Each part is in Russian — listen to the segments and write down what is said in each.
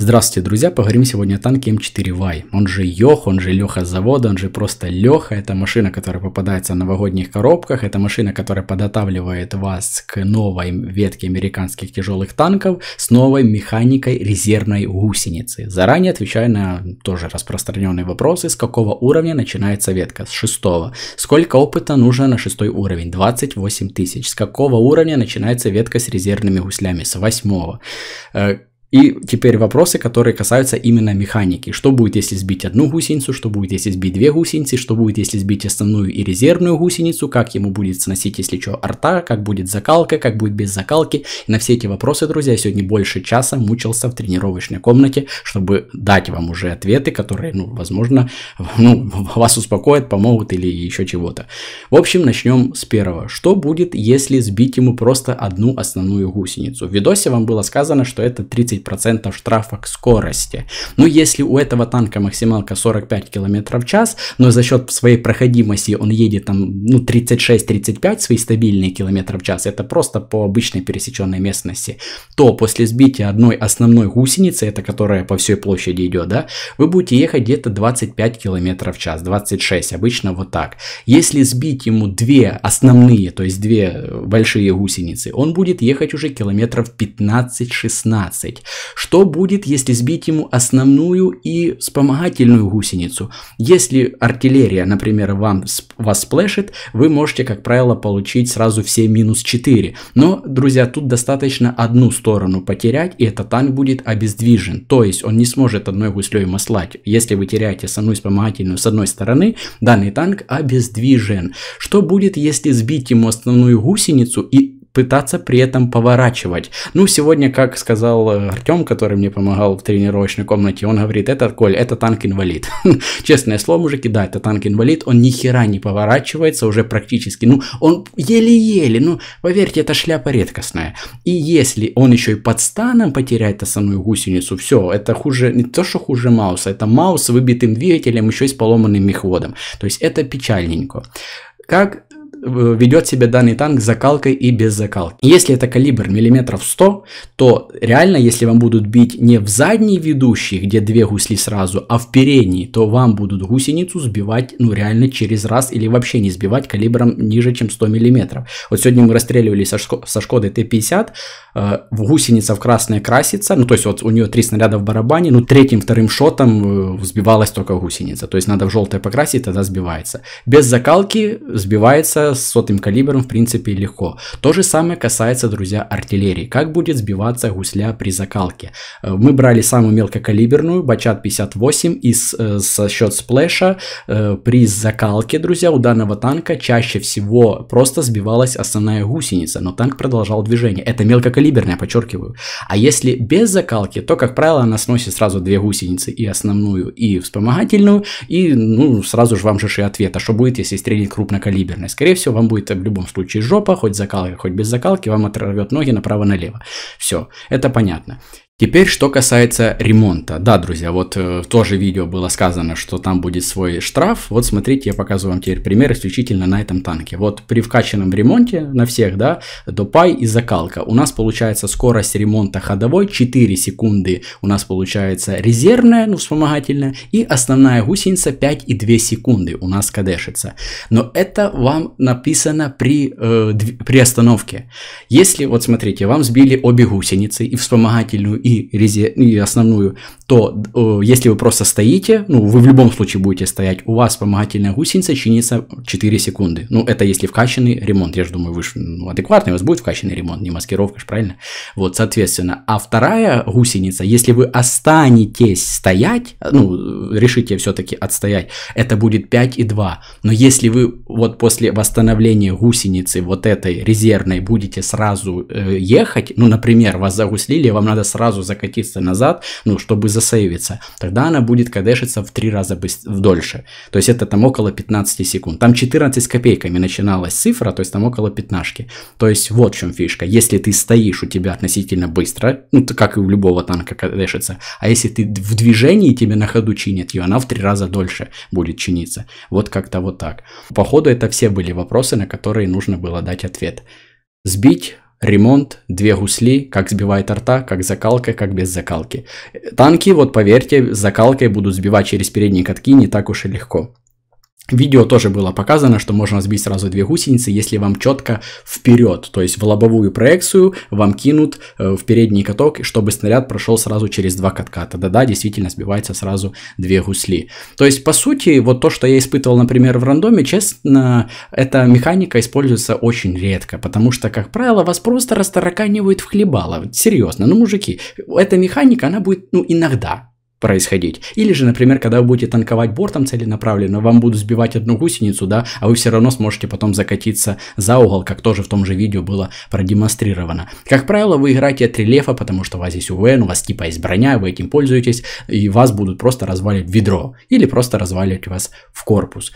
Здравствуйте, друзья! Поговорим сегодня о танке М4Y. Он же Йох, он же Леха с завода, он же просто Леха. Это машина, которая попадается в новогодних коробках. Это машина, которая подготавливает вас к новой ветке американских тяжелых танков с новой механикой резервной гусеницы. Заранее отвечаю на тоже распространенные вопросы, с какого уровня начинается ветка? С шестого. Сколько опыта нужно на шестой уровень? 28 тысяч. С какого уровня начинается ветка с резервными гуслями? С восьмого э, и теперь вопросы, которые касаются именно механики. Что будет, если сбить одну гусеницу, что будет, если сбить две гусеницы, что будет, если сбить основную и резервную гусеницу, как ему будет сносить, если что, арта, как будет закалка, как будет без закалки. И на все эти вопросы, друзья, я сегодня больше часа мучился в тренировочной комнате, чтобы дать вам уже ответы, которые, ну, возможно, ну, вас успокоят, помогут или еще чего-то. В общем, начнем с первого. Что будет, если сбить ему просто одну основную гусеницу? В видосе вам было сказано, что это 30 10% штрафа к скорости. Но если у этого танка максималка 45 км в час, но за счет своей проходимости он едет там, ну, 36-35 свои стабильные км в час, это просто по обычной пересеченной местности, то после сбития одной основной гусеницы, это которая по всей площади идет, да, вы будете ехать где-то 25 км в час, 26, обычно вот так. Если сбить ему две основные, то есть две большие гусеницы, он будет ехать уже километров 15-16. Что будет, если сбить ему основную и вспомогательную гусеницу? Если артиллерия, например, вам, вас сплэшит, вы можете, как правило, получить сразу все минус 4. Но, друзья, тут достаточно одну сторону потерять, и этот танк будет обездвижен. То есть он не сможет одной гуслей маслать. Если вы теряете основную вспомогательную с одной стороны, данный танк обездвижен. Что будет, если сбить ему основную гусеницу и пытаться при этом поворачивать. Ну, сегодня, как сказал э, Артем, который мне помогал в тренировочной комнате, он говорит, этот, Коль, это танк-инвалид. Честное слово, мужики, да, это танк-инвалид, он ни хера не поворачивается уже практически, ну, он еле-еле, ну, поверьте, это шляпа редкостная. И если он еще и под станом потеряет основную гусеницу, все, это хуже, не то, что хуже Мауса, это Маус с выбитым двигателем, еще и с поломанным мехводом. То есть это печальненько. Как Э, ведет себя данный танк с закалкой и без закалки. Если это калибр миллиметров 100, то реально, если вам будут бить не в задний ведущий, где две гусли сразу, а в передний, то вам будут гусеницу сбивать, ну реально через раз или вообще не сбивать калибром ниже, чем 100 миллиметров. Вот сегодня мы расстреливали со, шко со Шкоды Т-50, э, в гусеница в красной красится, ну то есть вот у нее три снаряда в барабане, ну третьим, вторым шотом э, сбивалась только гусеница, то есть надо в желтое покрасить, тогда сбивается. Без закалки сбивается с сотым калибром в принципе легко. То же самое касается, друзья, артиллерии. Как будет сбиваться гусля при закалке? Э, мы брали самую мелкокалиберную, бачат 58, и с, э, со счет сплэша э, при закалке, друзья, у данного танка чаще всего просто сбивалась основная гусеница, но танк продолжал движение. Это мелкокалиберная, подчеркиваю. А если без закалки, то, как правило, она сносит сразу две гусеницы, и основную, и вспомогательную, и ну, сразу же вам же и А что будет, если стрелять крупнокалиберной. Скорее всего, вам будет в любом случае жопа, хоть закалка, хоть без закалки, вам оторвет ноги направо-налево. Все, это понятно. Теперь, что касается ремонта. Да, друзья, вот э, в то же видео было сказано, что там будет свой штраф. Вот смотрите, я показываю вам теперь пример исключительно на этом танке. Вот при вкачанном ремонте на всех, да, допай и закалка. У нас получается скорость ремонта ходовой 4 секунды. У нас получается резервная, ну, вспомогательная. И основная гусеница 5,2 секунды у нас кадешится. Но это вам написано при, э, при остановке. Если, вот смотрите, вам сбили обе гусеницы и вспомогательную, и, резе... и основную, то э, если вы просто стоите, ну, вы в любом случае будете стоять, у вас вспомогательная гусеница чинится 4 секунды. Ну, это если вкачанный ремонт. Я же думаю, вы же ну, адекватный, у вас будет вкачанный ремонт, не маскировка же, правильно? Вот, соответственно. А вторая гусеница, если вы останетесь стоять, ну, решите все-таки отстоять, это будет и 5,2. Но если вы вот после восстановления гусеницы вот этой резервной будете сразу э, ехать, ну, например, вас загуслили, вам надо сразу сразу закатиться назад, ну, чтобы засейвиться, тогда она будет кадешиться в три раза быстр дольше. То есть это там около 15 секунд. Там 14 с копейками начиналась цифра, то есть там около 15. То есть вот в чем фишка. Если ты стоишь, у тебя относительно быстро, ну, как и у любого танка кадешится, а если ты в движении, тебе на ходу чинят ее, она в три раза дольше будет чиниться. Вот как-то вот так. Походу это все были вопросы, на которые нужно было дать ответ. Сбить ремонт, две гусли, как сбивает арта, как закалка, как без закалки. Танки, вот поверьте, с закалкой буду сбивать через передние катки не так уж и легко видео тоже было показано, что можно сбить сразу две гусеницы, если вам четко вперед, то есть в лобовую проекцию вам кинут э, в передний каток, чтобы снаряд прошел сразу через два катка. Тогда да, действительно сбивается сразу две гусли. То есть, по сути, вот то, что я испытывал, например, в рандоме, честно, эта механика используется очень редко, потому что, как правило, вас просто растараканивают в хлебало. Серьезно, ну, мужики, эта механика, она будет, ну, иногда, происходить. Или же, например, когда вы будете танковать бортом целенаправленно, вам будут сбивать одну гусеницу, да, а вы все равно сможете потом закатиться за угол, как тоже в том же видео было продемонстрировано. Как правило, вы играете от рельефа, потому что у вас есть УВН, у вас типа есть броня, вы этим пользуетесь, и вас будут просто развалить в ведро или просто развалить вас в корпус.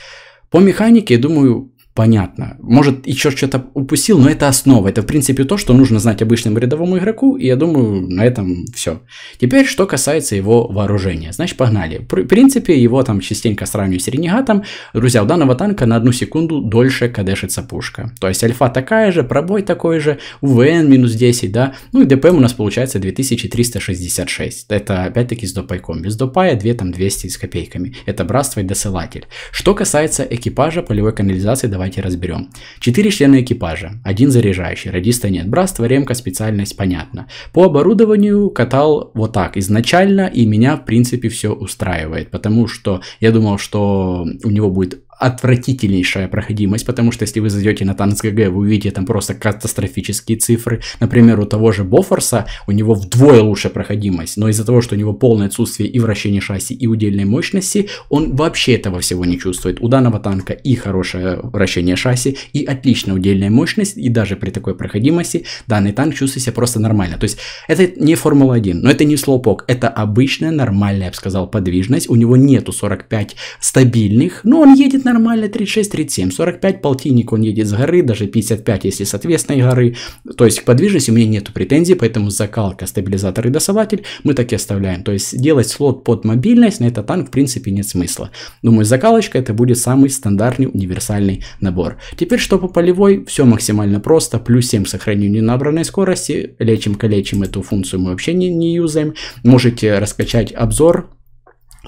По механике, думаю, понятно. Может, еще что-то упустил, но это основа. Это, в принципе, то, что нужно знать обычному рядовому игроку, и я думаю, на этом все. Теперь, что касается его вооружения. Значит, погнали. В принципе, его там частенько сравнивают с ренегатом. Друзья, у данного танка на одну секунду дольше кадешится пушка. То есть, альфа такая же, пробой такой же, УВН минус 10, да. Ну и ДПМ у нас получается 2366. Это, опять-таки, с допайком. Без допая 2 там 200 с копейками. Это братство и досылатель. Что касается экипажа полевой канализации, давай давайте разберем. Четыре члена экипажа, один заряжающий, радиста нет. Братство, ремка, специальность, понятно. По оборудованию катал вот так изначально, и меня в принципе все устраивает, потому что я думал, что у него будет отвратительнейшая проходимость, потому что если вы зайдете на Танц ГГ, вы увидите там просто катастрофические цифры. Например, у того же Бофорса у него вдвое лучше проходимость, но из-за того, что у него полное отсутствие и вращения шасси, и удельной мощности, он вообще этого всего не чувствует. У данного танка и хорошее вращение шасси, и отличная удельная мощность, и даже при такой проходимости данный танк чувствует себя просто нормально. То есть это не Формула-1, но это не слоупок, это обычная нормальная, я бы сказал, подвижность. У него нету 45 стабильных, но он едет на нормально 36, 37, 45 полтинник он едет с горы, даже 55, если с отвесной горы. То есть к подвижности у меня нет претензий, поэтому закалка, стабилизатор и досователь мы так и оставляем. То есть делать слот под мобильность на этот танк в принципе нет смысла. Думаю, закалочка это будет самый стандартный универсальный набор. Теперь что по полевой, все максимально просто, плюс 7 сохранению набранной скорости, лечим-калечим эту функцию мы вообще не, не юзаем. Можете раскачать обзор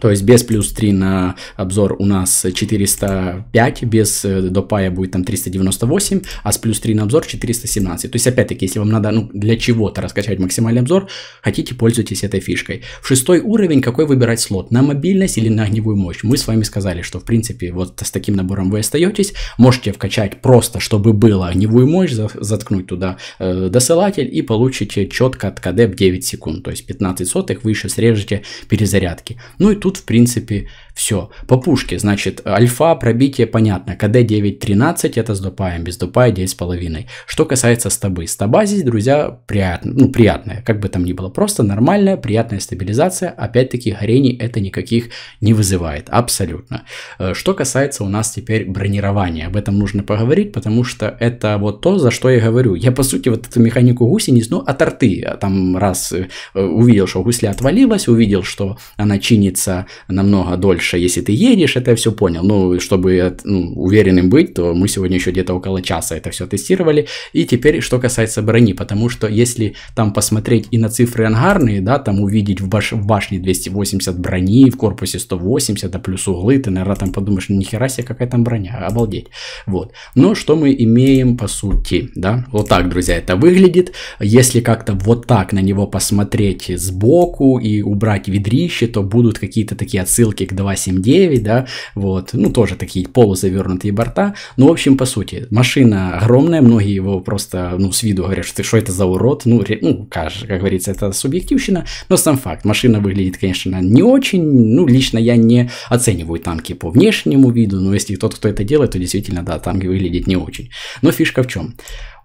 то есть без плюс 3 на обзор у нас 405, без э, допая будет там 398, а с плюс 3 на обзор 417. То есть опять-таки, если вам надо ну, для чего-то раскачать максимальный обзор, хотите, пользуйтесь этой фишкой. В шестой уровень какой выбирать слот? На мобильность или на огневую мощь? Мы с вами сказали, что в принципе вот с таким набором вы остаетесь. Можете вкачать просто, чтобы было огневую мощь, заткнуть туда э, досылатель и получите четко от КДБ 9 секунд. То есть 15 сотых выше срежете перезарядки. Ну и тут тут, в принципе, все, по пушке, значит, альфа, пробитие понятно, КД 9.13 это с допаем, без допая 9,5. Что касается стабы, стаба здесь, друзья, приятно, ну, приятная, как бы там ни было, просто нормальная, приятная стабилизация, опять-таки горений это никаких не вызывает, абсолютно. Э, что касается у нас теперь бронирования, об этом нужно поговорить, потому что это вот то, за что я говорю. Я, по сути, вот эту механику гусениц, ну, от арты, там раз э, увидел, что гусля отвалилась, увидел, что она чинится намного дольше, больше, если ты едешь, это я все понял. Ну, чтобы ну, уверенным быть, то мы сегодня еще где-то около часа это все тестировали. И теперь, что касается брони, потому что если там посмотреть и на цифры ангарные, да, там увидеть в, баш в башне 280 брони, в корпусе 180, да плюс углы, ты, наверное, там подумаешь, ну, нихера себе, какая там броня, обалдеть. Вот. Но что мы имеем по сути, да? Вот так, друзья, это выглядит. Если как-то вот так на него посмотреть сбоку и убрать ведрище, то будут какие-то такие отсылки к 2 2.7.9, да, вот, ну, тоже такие полузавернутые борта, ну, в общем, по сути, машина огромная, многие его просто, ну, с виду говорят, что, что это за урод, ну, ре, ну, как, как говорится, это субъективщина, но сам факт, машина выглядит, конечно, не очень, ну, лично я не оцениваю танки по внешнему виду, но если тот, кто это делает, то действительно, да, танки выглядят не очень, но фишка в чем?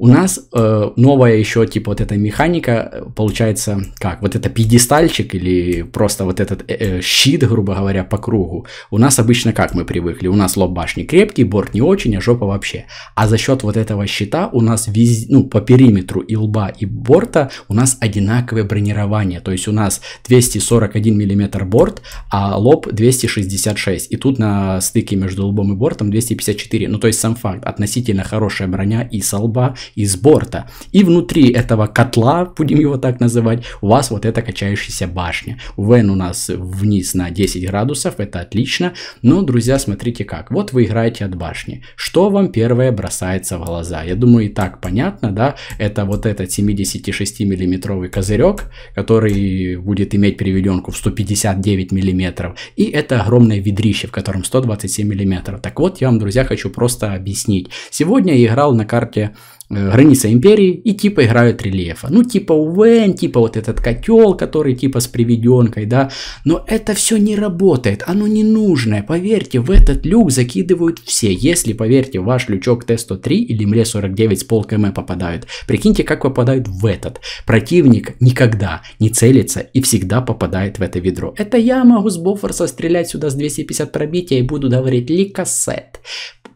У нас э, новая еще типа вот эта механика э, получается как вот это пьедестальчик или просто вот этот э, э, щит, грубо говоря, по кругу. У нас обычно как мы привыкли, у нас лоб башни крепкий, борт не очень, а жопа вообще. А за счет вот этого щита у нас виз... ну, по периметру и лба и борта у нас одинаковое бронирование. То есть у нас 241 мм борт, а лоб 266. И тут на стыке между лбом и бортом 254. Ну то есть сам факт относительно хорошая броня и со лба из борта. И внутри этого котла, будем его так называть, у вас вот эта качающаяся башня. Вен у нас вниз на 10 градусов, это отлично. Но, друзья, смотрите как. Вот вы играете от башни. Что вам первое бросается в глаза? Я думаю, и так понятно, да? Это вот этот 76 миллиметровый козырек, который будет иметь приведенку в 159 миллиметров. И это огромное ведрище, в котором 127 миллиметров. Так вот, я вам, друзья, хочу просто объяснить. Сегодня я играл на карте Э, граница империи, и типа играют рельефа. Ну, типа Уэн, типа вот этот котел, который типа с приведенкой, да. Но это все не работает, оно не нужное. Поверьте, в этот люк закидывают все. Если, поверьте, ваш лючок Т-103 или МРЕ-49 с полкм попадают, прикиньте, как попадают в этот. Противник никогда не целится и всегда попадает в это ведро. Это я могу с Бофорса стрелять сюда с 250 пробития и буду говорить ликосет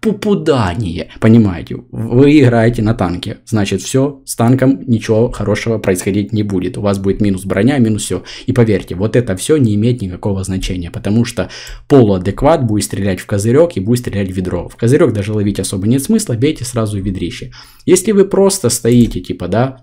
попадание. Понимаете, вы играете на танке, значит все, с танком ничего хорошего происходить не будет. У вас будет минус броня, минус все. И поверьте, вот это все не имеет никакого значения, потому что полуадекват будет стрелять в козырек и будет стрелять в ведро. В козырек даже ловить особо нет смысла, бейте сразу в ведрище. Если вы просто стоите, типа, да,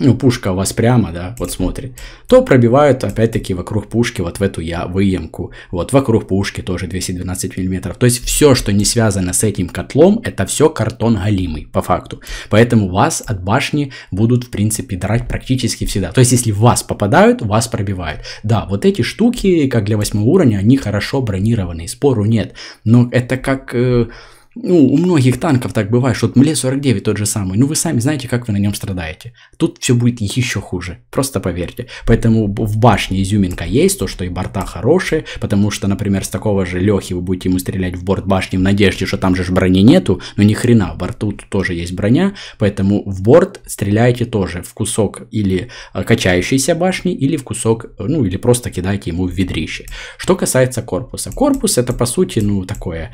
ну, пушка у вас прямо, да, вот смотрит, то пробивают опять-таки вокруг пушки вот в эту я выемку, вот вокруг пушки тоже 212 мм. То есть все, что не связано с этим котлом, это все картон галимый по факту. Поэтому вас от башни будут, в принципе, драть практически всегда. То есть если в вас попадают, вас пробивают. Да, вот эти штуки, как для восьмого уровня, они хорошо бронированные, спору нет. Но это как... Э, ну, у многих танков так бывает, что вот МЛЕ-49 тот же самый, ну вы сами знаете, как вы на нем страдаете. Тут все будет еще хуже, просто поверьте. Поэтому в башне изюминка есть, то, что и борта хорошие, потому что, например, с такого же Лехи вы будете ему стрелять в борт башни в надежде, что там же ж брони нету, но ни хрена, в борту тоже есть броня, поэтому в борт стреляете тоже в кусок или э, качающейся башни, или в кусок, э, ну или просто кидайте ему в ведрище. Что касается корпуса, корпус это по сути, ну такое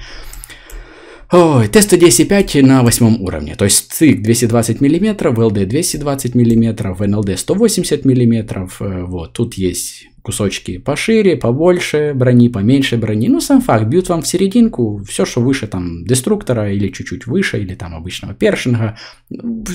Ой, Т-110-5 на восьмом уровне, то есть ЦИК 220 мм, ЛД 220 мм, НЛД 180 мм, э, вот, тут есть кусочки пошире, побольше брони, поменьше брони. Ну, сам факт, бьют вам в серединку, все, что выше там деструктора или чуть-чуть выше, или там обычного першинга,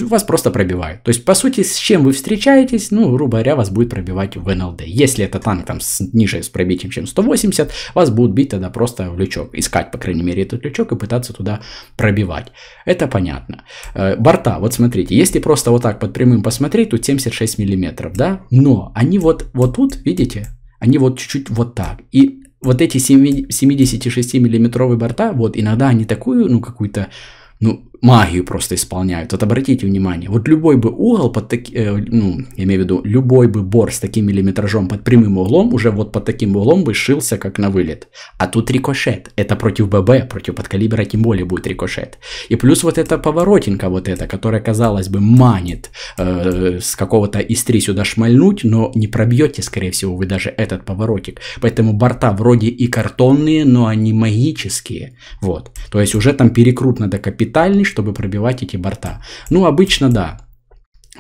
вас просто пробивают. То есть, по сути, с чем вы встречаетесь, ну, грубо говоря, вас будет пробивать в НЛД. Если это танк там с, ниже с пробитием, чем 180, вас будут бить тогда просто в лючок, искать, по крайней мере, этот лючок и пытаться туда пробивать. Это понятно. Э, борта, вот смотрите, если просто вот так под прямым посмотреть, тут 76 миллиметров, да, но они вот, вот тут, видите, они вот чуть-чуть вот так. И вот эти 76-миллиметровые борта, вот иногда они такую, ну, какую-то, ну, магию просто исполняют. Вот обратите внимание, вот любой бы угол под таки, э, ну, я имею в виду, любой бы бор с таким миллиметражом под прямым углом уже вот под таким углом бы шился как на вылет. А тут рикошет. Это против ББ, против подкалибера тем более будет рикошет. И плюс вот эта поворотинка вот эта, которая, казалось бы, манит э, с какого-то истри сюда шмальнуть, но не пробьете, скорее всего, вы даже этот поворотик. Поэтому борта вроде и картонные, но они магические. Вот. То есть уже там перекрут надо капитальный, чтобы пробивать эти борта. Ну, обычно да,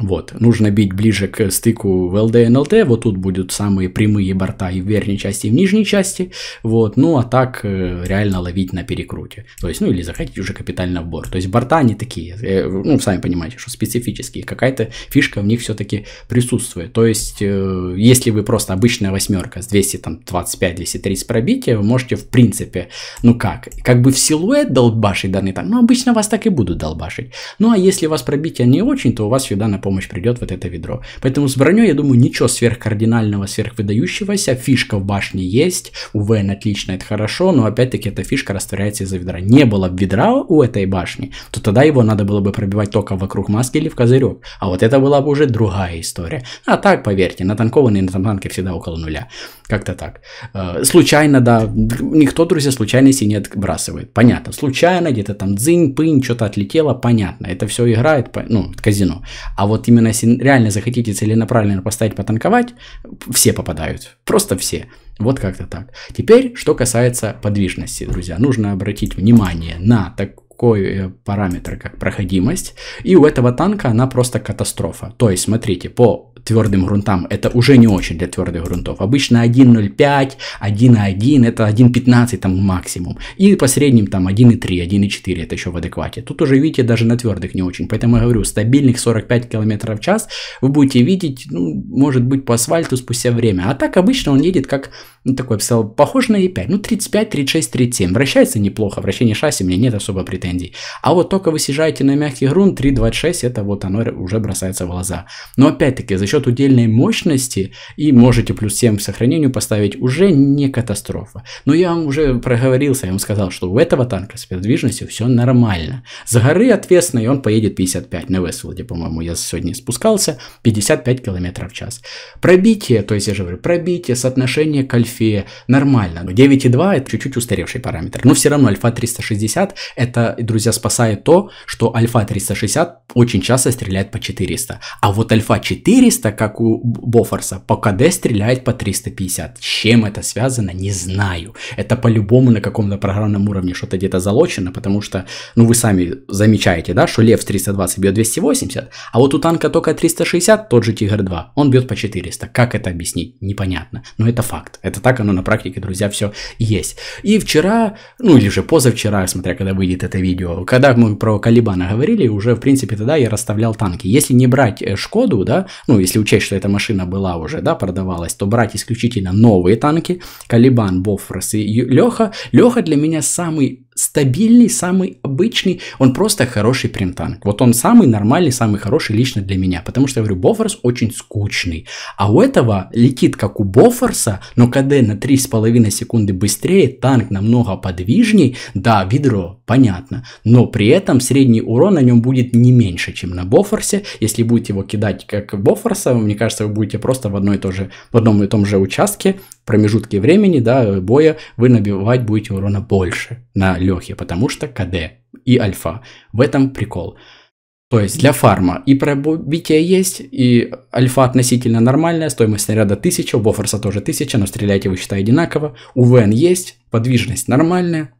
вот, нужно бить ближе к стыку ВЛД и НЛТ, вот тут будут самые прямые борта и в верхней части, и в нижней части, вот, ну а так э, реально ловить на перекруте, то есть, ну или заходить уже капитально в бор, то есть борта они такие, э, ну сами понимаете, что специфические, какая-то фишка в них все-таки присутствует, то есть, э, если вы просто обычная восьмерка с 225-230 пробития, вы можете в принципе, ну как, как бы в силуэт долбашить данный танк, ну обычно вас так и будут долбашить, ну а если у вас пробитие не очень, то у вас сюда на помощь придет вот это ведро. Поэтому с броней, я думаю, ничего сверхкардинального, сверхвыдающегося. Фишка в башне есть, у Вен отлично, это хорошо, но опять-таки эта фишка растворяется из-за ведра. Не было ведра у этой башни, то тогда его надо было бы пробивать только вокруг маски или в козырек. А вот это была бы уже другая история. А так, поверьте, на танкованные на танке всегда около нуля. Как-то так. Э, случайно, да, никто, друзья, случайности не отбрасывает. Понятно, случайно, где-то там дзынь, пынь, что-то отлетело, понятно. Это все играет, ну, казино. А вот именно если реально захотите целенаправленно поставить потанковать, все попадают, просто все. Вот как-то так. Теперь, что касается подвижности, друзья, нужно обратить внимание на так, такой э, параметр, как проходимость. И у этого танка она просто катастрофа. То есть, смотрите, по твердым грунтам это уже не очень для твердых грунтов. Обычно 1.05, 1.1, это 1.15 там максимум. И по средним там 1.3, 1.4 это еще в адеквате. Тут уже, видите, даже на твердых не очень. Поэтому я говорю, стабильных 45 км в час вы будете видеть, ну, может быть, по асфальту спустя время. А так обычно он едет как, ну, такой, похож на E5. Ну, 35, 36, 37. Вращается неплохо, вращение шасси мне нет особо претензий стипендий. А вот только вы съезжаете на мягкий грунт, 3.26 это вот оно уже бросается в глаза. Но опять-таки за счет удельной мощности и можете плюс 7 к сохранению поставить уже не катастрофа. Но я вам уже проговорился, я вам сказал, что у этого танка с передвижностью все нормально. За горы ответственно и он поедет 55 на Вестфилде, по-моему, я сегодня спускался, 55 км в час. Пробитие, то есть я же говорю, пробитие, соотношение к альфе нормально. 9.2 это чуть-чуть устаревший параметр, но все равно альфа 360 это друзья, спасает то, что альфа 360 очень часто стреляет по 400. А вот альфа 400, как у Бофорса, по КД стреляет по 350. С чем это связано, не знаю. Это по-любому на каком-то программном уровне что-то где-то залочено, потому что, ну вы сами замечаете, да, что лев 320 бьет 280, а вот у танка только 360, тот же Тигр-2, он бьет по 400. Как это объяснить? Непонятно. Но это факт. Это так оно на практике, друзья, все есть. И вчера, ну или же позавчера, смотря когда выйдет это видео, видео. Когда мы про Калибана говорили, уже, в принципе, тогда я расставлял танки. Если не брать э, Шкоду, да, ну, если учесть, что эта машина была уже, да, продавалась, то брать исключительно новые танки, Калибан, Бофрос и Леха. Леха для меня самый стабильный, самый обычный, он просто хороший примтанк. Вот он самый нормальный, самый хороший лично для меня, потому что, я говорю, Бофорс очень скучный. А у этого летит как у Бофорса, но КД на 3,5 секунды быстрее, танк намного подвижней, да, ведро, понятно, но при этом средний урон на нем будет не меньше, чем на Бофорсе. Если будете его кидать как Бофорса, мне кажется, вы будете просто в, одной и то же, в одном и том же участке промежутке времени, да, боя, вы набивать будете урона больше на Лехе, потому что КД и альфа. В этом прикол. То есть для фарма и пробитие есть, и альфа относительно нормальная, стоимость снаряда 1000, у Бофорса тоже 1000, но стреляете вы считай одинаково, у Вен есть, подвижность нормальная,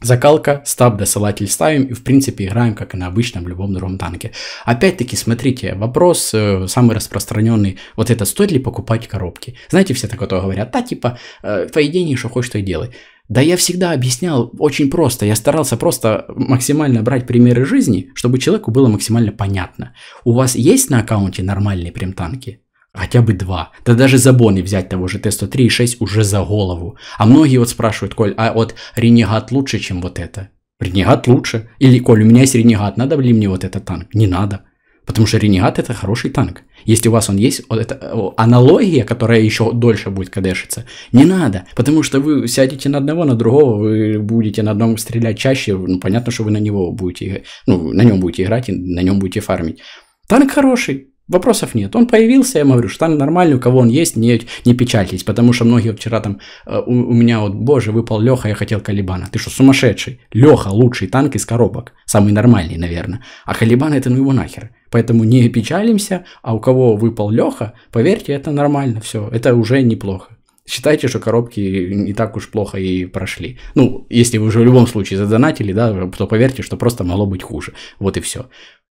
Закалка, стаб, досылатель ставим и в принципе играем как и на обычном любом другом танке. Опять-таки смотрите, вопрос э, самый распространенный, вот это стоит ли покупать коробки? Знаете, все так вот говорят, да типа, э, твои деньги, что хочешь, то и делай. Да я всегда объяснял очень просто, я старался просто максимально брать примеры жизни, чтобы человеку было максимально понятно. У вас есть на аккаунте нормальные прям танки? хотя бы два. Да даже за Бони взять того же Т-103 и 6 уже за голову. А многие вот спрашивают, Коль, а вот Ренегат лучше, чем вот это? Ренегат лучше. Или, Коль, у меня есть Ренегат, надо ли мне вот этот танк? Не надо. Потому что Ренегат это хороший танк. Если у вас он есть, вот это аналогия, которая еще дольше будет кадешиться, не надо. Потому что вы сядете на одного, на другого, вы будете на одном стрелять чаще, ну понятно, что вы на него будете, ну на нем будете играть и на нем будете фармить. Танк хороший, Вопросов нет. Он появился, я говорю, что там нормально, у кого он есть, не, не печальтесь, потому что многие вчера там э, у, у меня вот, боже, выпал Леха, я хотел Калибана. Ты что, сумасшедший? Леха лучший танк из коробок, самый нормальный, наверное. А Калибан это ну его нахер. Поэтому не печалимся, а у кого выпал Леха, поверьте, это нормально, все, это уже неплохо. Считайте, что коробки не так уж плохо и прошли. Ну, если вы уже в любом случае задонатили, да, то поверьте, что просто могло быть хуже. Вот и все.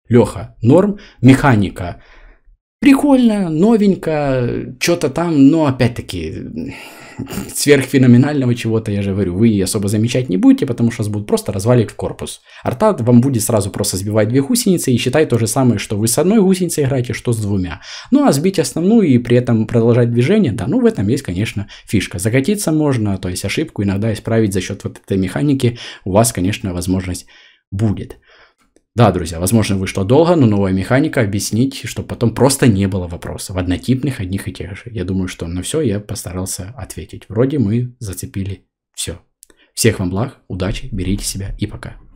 Леха, норм, механика, Прикольно, новенько, что-то там, но опять-таки сверхфеноменального чего-то, я же говорю, вы особо замечать не будете, потому что вас будут просто разваливать в корпус. Арта вам будет сразу просто сбивать две гусеницы и считай то же самое, что вы с одной гусеницей играете, что с двумя. Ну а сбить основную и при этом продолжать движение, да, ну в этом есть, конечно, фишка. Закатиться можно, то есть ошибку иногда исправить за счет вот этой механики, у вас, конечно, возможность будет. Да, друзья, возможно, вы что долго, но новая механика объяснить, чтобы потом просто не было вопросов однотипных, одних и тех же. Я думаю, что на все я постарался ответить. Вроде мы зацепили все. Всех вам благ, удачи, берите себя и пока.